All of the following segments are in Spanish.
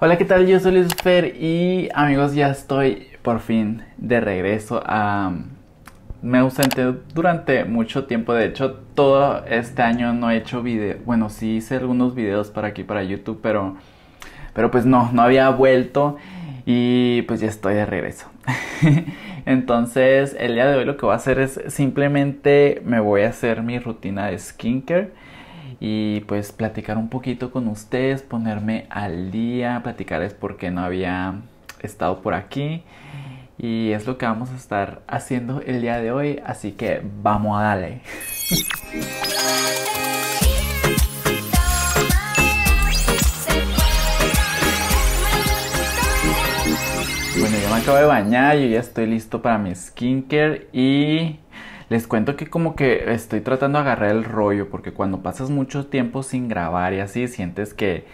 Hola, ¿qué tal? Yo soy Luis Fer y amigos, ya estoy por fin de regreso a... Um, me ausenté durante mucho tiempo, de hecho todo este año no he hecho video, bueno sí hice algunos videos para aquí, para YouTube, pero, pero pues no, no había vuelto y pues ya estoy de regreso. Entonces el día de hoy lo que voy a hacer es simplemente me voy a hacer mi rutina de skincare y pues platicar un poquito con ustedes, ponerme al día, platicarles por qué no había estado por aquí. Y es lo que vamos a estar haciendo el día de hoy, así que vamos a darle. Bueno, yo me acabo de bañar, yo ya estoy listo para mi skincare y les cuento que como que estoy tratando de agarrar el rollo porque cuando pasas mucho tiempo sin grabar y así sientes que...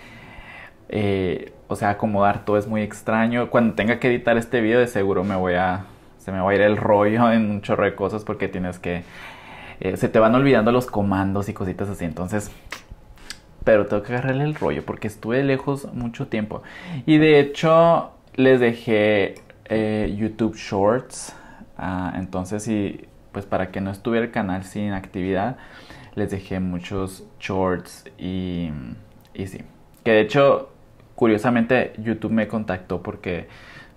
Eh, o sea, acomodar todo es muy extraño. Cuando tenga que editar este video de seguro me voy a... Se me va a ir el rollo en un chorro de cosas porque tienes que... Eh, se te van olvidando los comandos y cositas así. Entonces, pero tengo que agarrarle el rollo porque estuve lejos mucho tiempo. Y de hecho, les dejé eh, YouTube Shorts. Ah, entonces, si pues para que no estuviera el canal sin actividad, les dejé muchos shorts y, y sí. Que de hecho, curiosamente, YouTube me contactó porque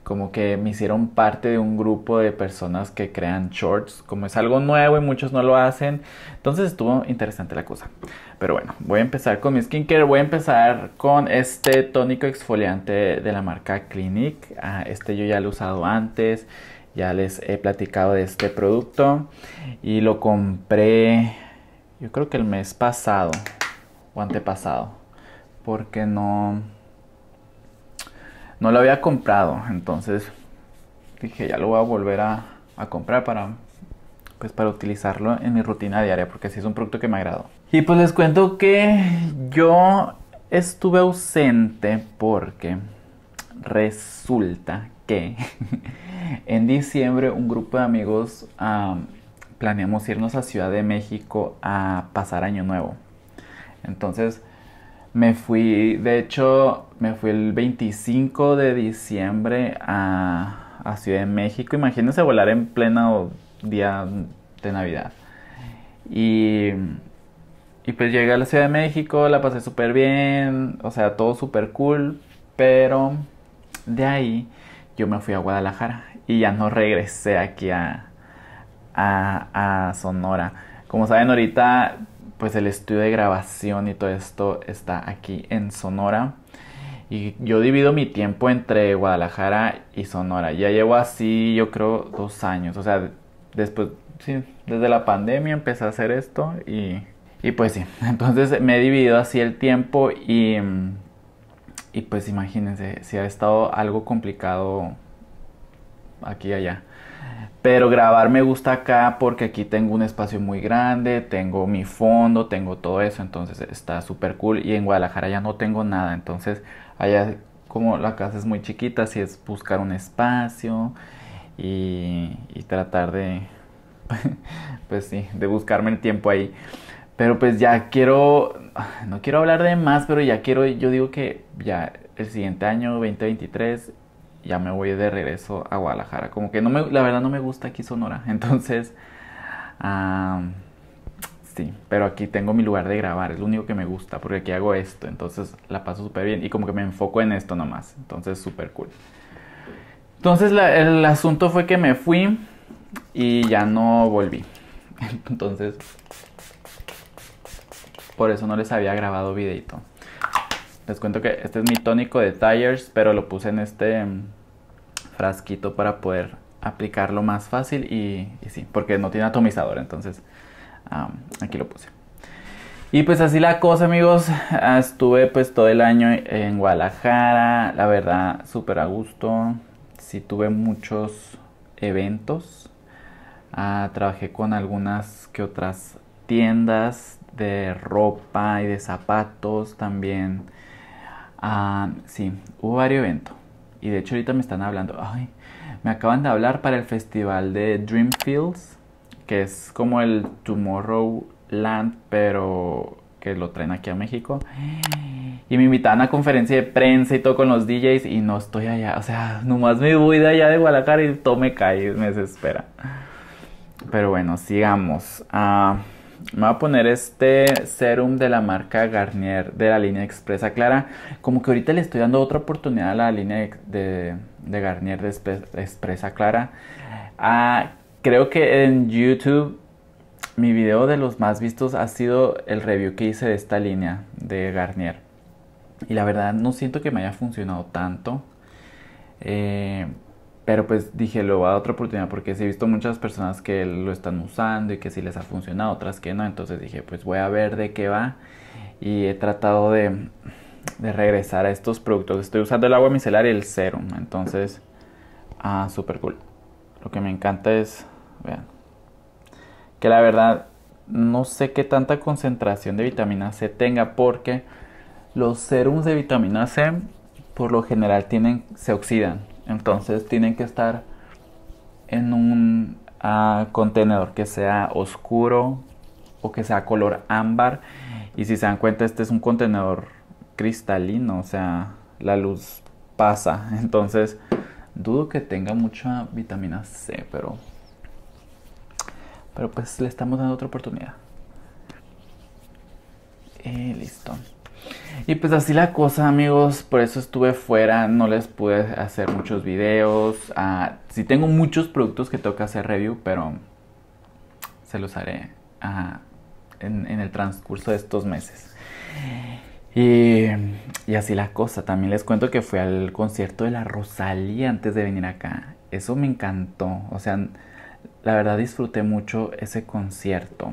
como que me hicieron parte de un grupo de personas que crean shorts, como es algo nuevo y muchos no lo hacen. Entonces estuvo interesante la cosa. Pero bueno, voy a empezar con mi skincare. Voy a empezar con este tónico exfoliante de la marca Clinique. Ah, este yo ya lo he usado antes. Ya les he platicado de este producto y lo compré yo creo que el mes pasado o antepasado porque no no lo había comprado entonces dije ya lo voy a volver a, comprar para pues para utilizarlo en mi rutina diaria porque si es un producto que me agrado y pues les cuento que yo estuve ausente porque resulta que en diciembre un grupo de amigos planeamos irnos a Ciudad de México a pasar Año Nuevo. Entonces me fui, de hecho, me fui el 25 de diciembre a, a Ciudad de México. Imagínense volar en pleno día de Navidad. Y, y pues llegué a la Ciudad de México, la pasé súper bien, o sea, todo súper cool, pero de ahí yo me fui a Guadalajara y ya no regresé aquí a, Sonora. Como saben ahorita, pues el estudio de grabación y todo esto está aquí en Sonora. Y yo divido mi tiempo entre Guadalajara y Sonora. Ya llevo así, yo creo, dos años. O sea, después, sí, desde la pandemia empecé a hacer esto y, y pues sí. Entonces me he dividido así el tiempo y mm, y pues imagínense, si ha estado algo complicado aquí y allá. Pero grabar me gusta acá porque aquí tengo un espacio muy grande, tengo mi fondo, tengo todo eso, entonces está súper cool. Y en Guadalajara ya no tengo nada, entonces allá como la casa es muy chiquita, si es buscar un espacio y, y tratar de, pues sí, de buscarme el tiempo ahí. Pero pues ya quiero, no quiero hablar de más, pero ya quiero, yo digo que ya el siguiente año, 2023, ya me voy de regreso a Guadalajara. Como que no me, la verdad no me gusta aquí Sonora. Entonces, sí, pero aquí tengo mi lugar de grabar, es lo único que me gusta, porque aquí hago esto, entonces la paso súper bien y como que me enfoco en esto nomás, entonces súper cool. Entonces el asunto fue que me fui y ya no volví. Entonces, por eso no les había grabado videito. Les cuento que este es mi tónico de Tires, pero lo puse en este mm, frasquito para poder aplicarlo más fácil y, sí, porque no tiene atomizador, entonces aquí lo puse. Y pues así la cosa amigos, estuve pues todo el año en Guadalajara, la verdad súper a gusto, sí tuve muchos eventos, ah, trabajé con algunas que otras tiendas de ropa y de zapatos también. Ah, sí, hubo varios eventos. Y de hecho ahorita me están hablando. Ay, me acaban de hablar para el festival de Dreamfields, que es como el Tomorrowland, pero que lo traen aquí a México. Y me invitaban a conferencia de prensa y todo con los DJs y no estoy allá. O sea, nomás me voy de allá de Guadalajara y todo me cae, me desespera. Pero bueno, sigamos. Ah, me voy a poner este serum de la marca Garnier de la línea expresa clara. Como que ahorita le estoy dando otra oportunidad a la línea de, Garnier de expresa clara. Ah, creo que en YouTube mi video de los más vistos ha sido el review que hice de esta línea de Garnier. Y la verdad no siento que me haya funcionado tanto. Eh, pero pues dije, lo voy a dar otra oportunidad porque he visto muchas personas que lo están usando y que sí les ha funcionado, otras que no. Entonces dije, pues voy a ver de qué va. Y he tratado de, regresar a estos productos. Estoy usando el agua micelar y el serum. Entonces, ah, súper cool. Lo que me encanta es, vean, que la verdad no sé qué tanta concentración de vitamina C tenga porque los serums de vitamina C por lo general tienen, se oxidan entonces tienen que estar en un ah, contenedor que sea oscuro o que sea color ámbar. Y si se dan cuenta, este es un contenedor cristalino, o sea, la luz pasa. Entonces, dudo que tenga mucha vitamina C, pero. Pero pues le estamos dando otra oportunidad. Eh, listo. Y pues así la cosa, amigos. Por eso estuve fuera. No les pude hacer muchos videos. Ah, sí tengo muchos productos que toca hacer review, pero se los haré en, el transcurso de estos meses. Y, así la cosa. También les cuento que fui al concierto de la Rosalía antes de venir acá. Eso me encantó. O sea, la verdad disfruté mucho ese concierto.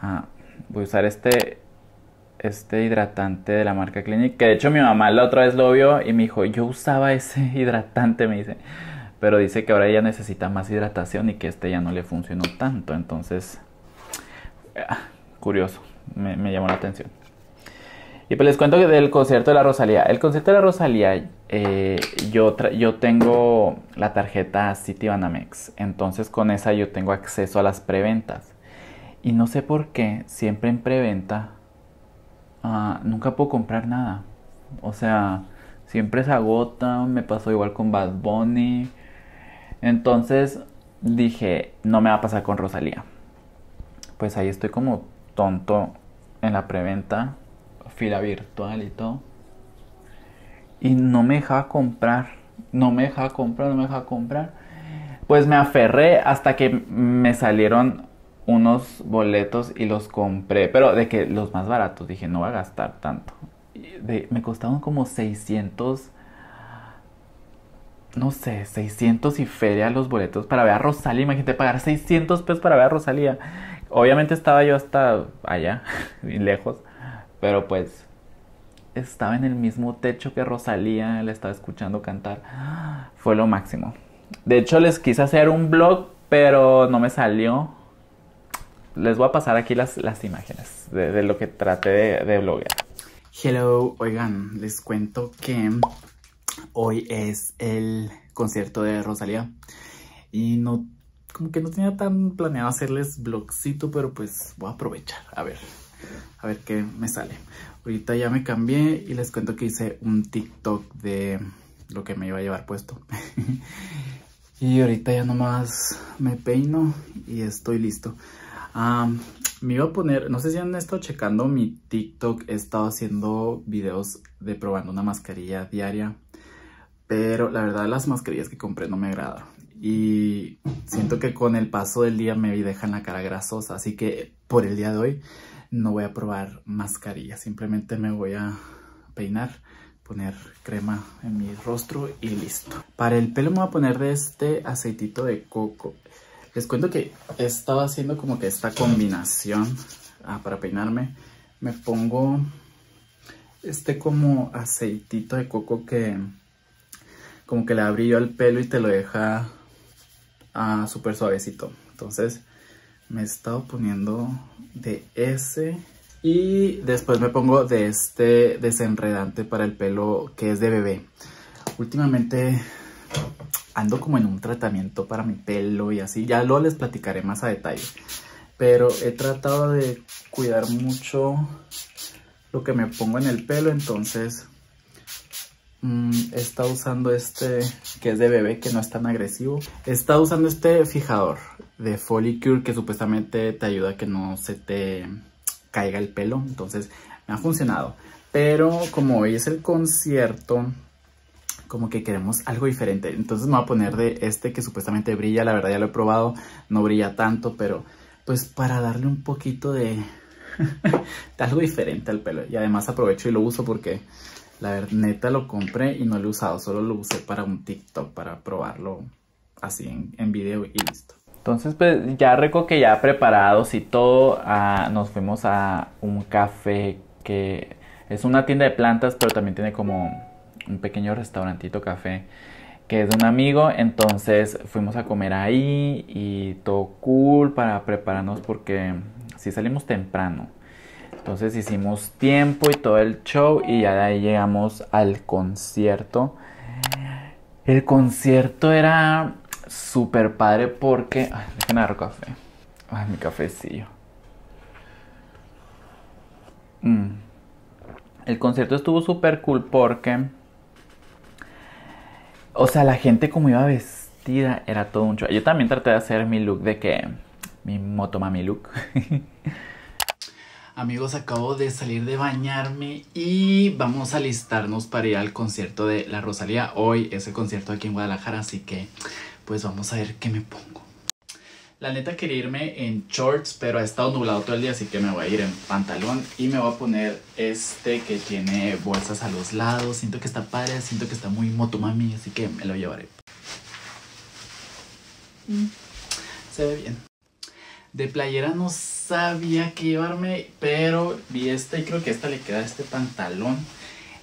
Ah, voy a usar este este hidratante de la marca Clinique. Que de hecho mi mamá la otra vez lo vio y me dijo, yo usaba ese hidratante, me dice. Pero dice que ahora ella necesita más hidratación y que este ya no le funcionó tanto. Entonces, ah, curioso, me, llamó la atención. Y pues les cuento del concierto de la Rosalía. El concierto de la Rosalía, eh, yo, yo tengo la tarjeta Banamex Entonces con esa yo tengo acceso a las preventas. Y no sé por qué, siempre en preventa Ah, nunca puedo comprar nada. O sea, siempre se agota, me pasó igual con Bad Bunny. Entonces dije, no me va a pasar con Rosalía. Pues ahí estoy como tonto en la preventa, fila virtual y todo. Y no me dejaba comprar, no me dejaba comprar, no me dejaba comprar. Pues me aferré hasta que me salieron unos boletos y los compré, pero de que los más baratos, dije, no va a gastar tanto. me costaron como 600, no sé, 600 y feria los boletos para ver a Rosalía. Imagínate pagar 600 pesos para ver a Rosalía. Obviamente estaba yo hasta allá, lejos, pero pues estaba en el mismo techo que Rosalía, la estaba escuchando cantar. Fue lo máximo. De hecho, les quise hacer un blog, pero no me salió les voy a pasar aquí las, las imágenes de, lo que traté de, de bloguear. Hello, oigan, les cuento que hoy es el concierto de Rosalía y no, como que no tenía tan planeado hacerles vlogcito, pero pues voy a aprovechar, a ver, a ver qué me sale. Ahorita ya me cambié y les cuento que hice un TikTok de lo que me iba a llevar puesto. y ahorita ya nomás me peino y estoy listo me iba a poner, no sé si han estado checando mi TikTok, he estado haciendo videos de probando una mascarilla diaria, pero la verdad las mascarillas que compré no me agradan Y siento que con el paso del día me dejan la cara grasosa, así que por el día de hoy no voy a probar mascarilla, simplemente me voy a peinar poner crema en mi rostro y listo. Para el pelo me voy a poner de este aceitito de coco. Les cuento que estaba haciendo como que esta combinación ah, para peinarme. Me pongo este como aceitito de coco que como que le abrillo al pelo y te lo deja ah, súper suavecito. Entonces me he estado poniendo de ese y después me pongo de este desenredante para el pelo que es de bebé. Últimamente ando como en un tratamiento para mi pelo y así, ya lo les platicaré más a detalle. Pero he tratado de cuidar mucho lo que me pongo en el pelo, entonces mm, he estado usando este que es de bebé, que no es tan agresivo. He estado usando este fijador de Folicure que supuestamente te ayuda a que no se te caiga el pelo, entonces me ha funcionado. Pero como hoy es el concierto, como que queremos algo diferente. Entonces me voy a poner de este que supuestamente brilla, la verdad ya lo he probado, no brilla tanto, pero pues para darle un poquito de, de algo diferente al pelo. Y además aprovecho y lo uso porque la verdad neta lo compré y no lo he usado, solo lo usé para un TikTok, para probarlo así en, en video y listo. Entonces, pues ya reco que ya preparados y todo, ah, nos fuimos a un café que es una tienda de plantas, pero también tiene como un pequeño restaurantito café que es de un amigo, entonces fuimos a comer ahí y todo cool para prepararnos porque sí salimos temprano. Entonces hicimos tiempo y todo el show y ya de ahí llegamos al concierto. El concierto era súper padre porque... Ay, déjenme dar café. Ay, mi cafecillo. Mm. El concierto estuvo súper cool porque o sea, la gente como iba vestida era todo un show. Yo también traté de hacer mi look de que... Mi moto mami look. Amigos, acabo de salir de bañarme y vamos a listarnos para ir al concierto de La Rosalía. Hoy ese concierto aquí en Guadalajara, así que pues vamos a ver qué me pongo. La neta quería irme en shorts, pero ha estado nublado todo el día, así que me voy a ir en pantalón y me voy a poner este que tiene bolsas a los lados. Siento que está padre, siento que está muy motomami, así que me lo llevaré. Mm. Se ve bien. De playera no sabía qué llevarme, pero vi esta y creo que esta le queda este pantalón.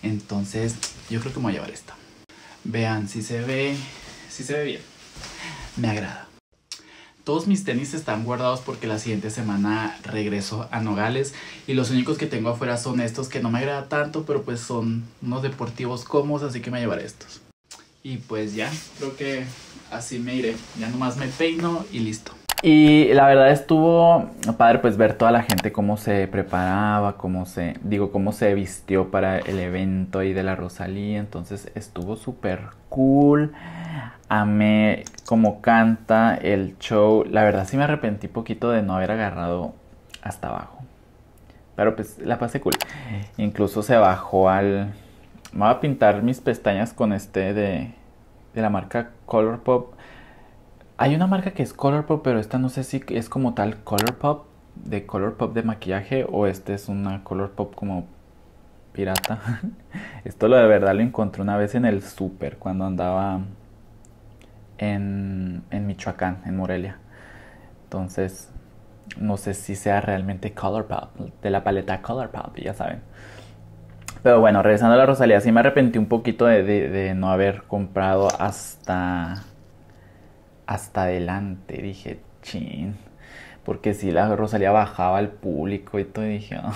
Entonces, yo creo que me voy a llevar esta. Vean, si se ve, si se ve bien. Me agrada todos mis tenis están guardados porque la siguiente semana regreso a Nogales y los únicos que tengo afuera son estos que no me agrada tanto, pero pues son unos deportivos cómodos, así que me llevaré estos. Y pues ya, creo que así me iré. Ya nomás me peino y listo. Y la verdad estuvo padre pues ver toda la gente cómo se preparaba, cómo se, digo, cómo se vistió para el evento ahí de la Rosalía. Entonces estuvo súper cool. Amé cómo canta el show. La verdad sí me arrepentí poquito de no haber agarrado hasta abajo. Pero pues la pasé cool. Incluso se bajó al... Me voy a pintar mis pestañas con este de, de la marca Colourpop. Hay una marca que es Colourpop, pero esta no sé si es como tal Colourpop, de Colourpop de maquillaje, o esta es una Colourpop como pirata. Esto lo de verdad lo encontré una vez en el súper, cuando andaba en, Michoacán, en Morelia. Entonces, no sé si sea realmente Colourpop, de la paleta Colourpop, ya saben. Pero bueno, regresando a la Rosalía, sí me arrepentí un poquito de no haber comprado hasta hasta adelante. Dije, chin. Porque si la Rosalía bajaba al público y todo, dije, ah".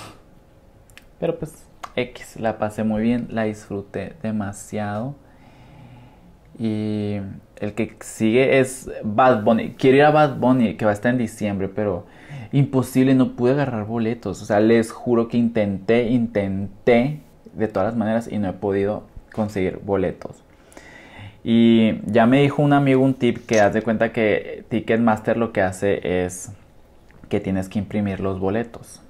pero pues X, la pasé muy bien, la disfruté demasiado. Y el que sigue es Bad Bunny. Quiero ir a Bad Bunny, que va a estar en diciembre, pero imposible, no pude agarrar boletos. O sea, les juro que intenté, intenté de todas las maneras y no he podido conseguir boletos. Y ya me dijo un amigo un tip que haz de cuenta que Ticketmaster lo que hace es que tienes que imprimir los boletos.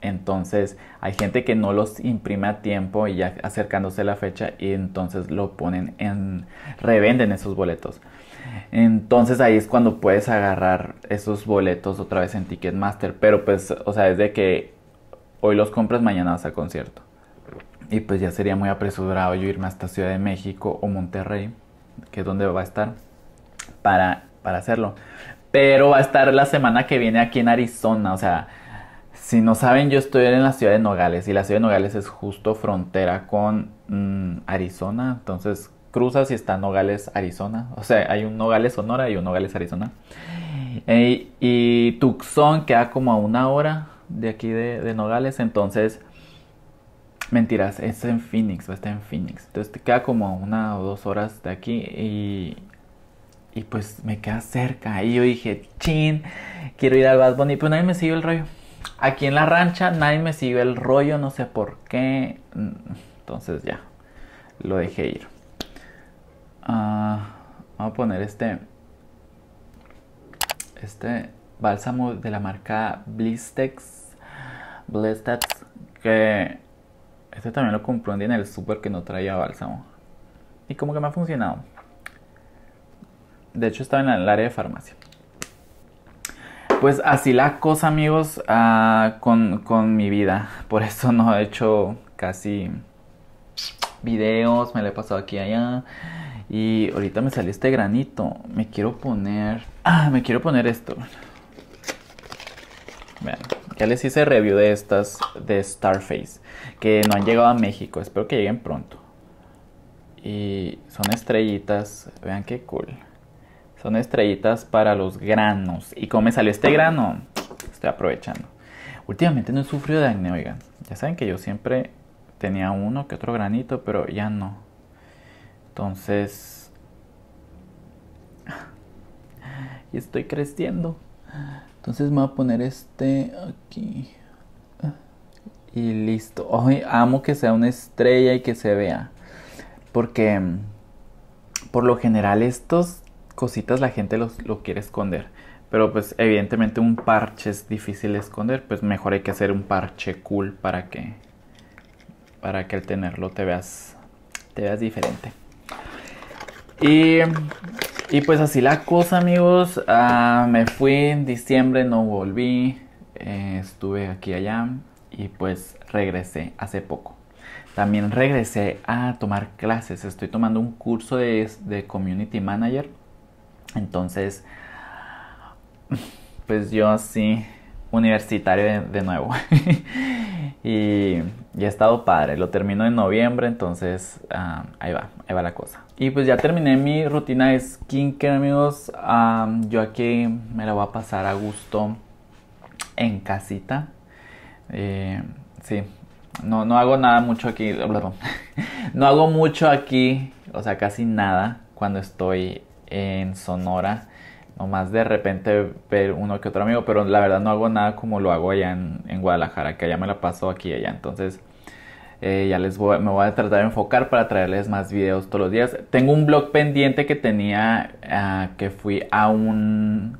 Entonces hay gente que no los imprime a tiempo y ya acercándose la fecha y entonces lo ponen en revenden esos boletos. Entonces ahí es cuando puedes agarrar esos boletos otra vez en Ticketmaster. Pero pues, o sea, es de que hoy los compras, mañana vas al concierto. Y pues ya sería muy apresurado yo irme hasta Ciudad de México o Monterrey que es donde va a estar, para, para hacerlo. Pero va a estar la semana que viene aquí en Arizona, o sea, si no saben, yo estoy en la ciudad de Nogales y la ciudad de Nogales es justo frontera con mm, Arizona. Entonces cruzas y está Nogales, Arizona. O sea, hay un Nogales, Sonora y un Nogales, Arizona. y Tucson queda como a una hora de aquí de Nogales. Entonces Mentiras, es en Phoenix, va a estar en Phoenix. Entonces te queda como una o dos horas de aquí y, y pues me queda cerca. Y yo dije, chin, quiero ir al Bad Bunny. Pues nadie me sigue el rollo. Aquí en la rancha nadie me siguió el rollo, no sé por qué. Entonces ya, lo dejé ir. Ah, vamos a poner este. Este bálsamo de la marca Blistex. Blistex. Que este también lo compré en el super que no traía bálsamo. Y como que me ha funcionado. De hecho, estaba en el área de farmacia. Pues así la cosa, amigos, ah, con, mi vida. Por eso no he hecho casi videos, me la he pasado aquí y allá. Y ahorita me salió este granito. Me quiero poner. Ah, me quiero poner esto. Vean. Ya les hice review de estas de Starface, que no han llegado a México, espero que lleguen pronto. Y son estrellitas, vean qué cool. Son estrellitas para los granos. ¿Y como me salió este grano? Estoy aprovechando. Últimamente no he sufrido de acné, oigan. Ya saben que yo siempre tenía uno que otro granito, pero ya no. Entonces... Y estoy creciendo. Entonces me voy a poner este aquí. Y listo. Hoy amo que sea una estrella y que se vea. Porque mm, por lo general estas cositas la gente los, lo quiere esconder. Pero pues evidentemente un parche es difícil de esconder. Pues mejor hay que hacer un parche cool para que. Para que al tenerlo te veas. Te veas diferente. Y y pues así la cosa, amigos. Ah, me fui en diciembre, no volví. Eh, estuve aquí allá y pues regresé hace poco. También regresé a tomar clases. Estoy tomando un curso de, de Community Manager. Entonces, pues yo así universitario de, nuevo. y, he ha estado padre. Lo termino en noviembre, entonces ah, ahí va, ahí va la cosa. Y pues ya terminé mi rutina de skincare, amigos. Ah, yo aquí me la voy a pasar a gusto en casita. Eh, sí, no, no hago nada mucho aquí. no hago mucho aquí, o sea, casi nada cuando estoy en Sonora más de repente ver uno que otro amigo, pero la verdad no hago nada como lo hago allá en, Guadalajara, que allá me la paso aquí y allá. Entonces, eh, ya les me voy a tratar de enfocar para traerles más videos todos los días. Tengo un blog pendiente que tenía, ah, que fui a un,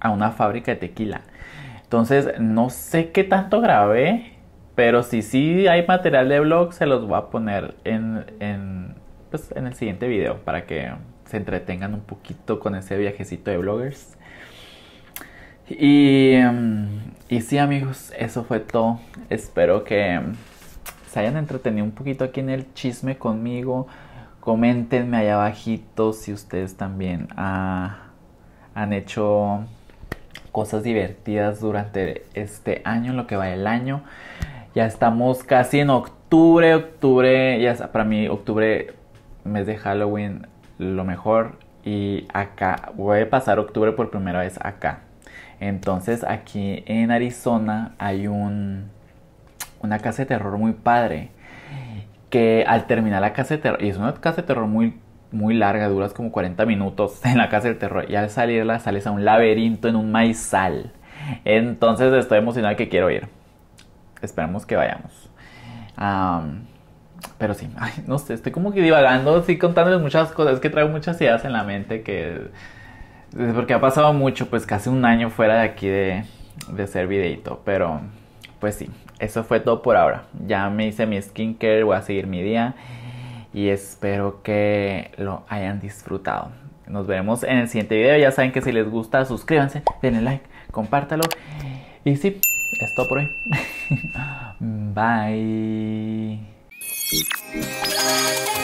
a una fábrica de tequila. Entonces, no sé qué tanto grabé, pero si sí hay material de blog, se los voy a poner en, en, pues, en el siguiente video para que se entretengan un poquito con ese viajecito de bloggers. Y, em, y sí amigos, eso fue todo. Espero que em, se hayan entretenido un poquito aquí en el chisme conmigo. Coméntenme allá abajito si ustedes también ah, han hecho cosas divertidas durante este año, lo que va el año. Ya estamos casi en octubre, octubre, ya para mí octubre, mes de Halloween, lo mejor. Y acá, voy a pasar octubre por primera vez acá. Entonces aquí en Arizona hay un, una casa de terror muy padre. Que al terminar la casa de terror, y es una casa de terror muy, muy larga, duras como 40 minutos en la casa de terror. Y al salirla sales a un laberinto en un maizal. Entonces estoy emocionada que quiero ir. esperemos que vayamos pero sí, no sé, estoy como que divagando, sí, contándoles muchas cosas, es que traigo muchas ideas en la mente que... Eh, porque ha pasado mucho, pues casi un año fuera de aquí de, de ser videito, pero pues sí, eso fue todo por ahora. Ya me hice mi skincare, voy a seguir mi día y espero que lo hayan disfrutado. Nos veremos en el siguiente video. Ya saben que si les gusta, suscríbanse, denle like, compártalo. Y sí, es todo por hoy. Bye. Música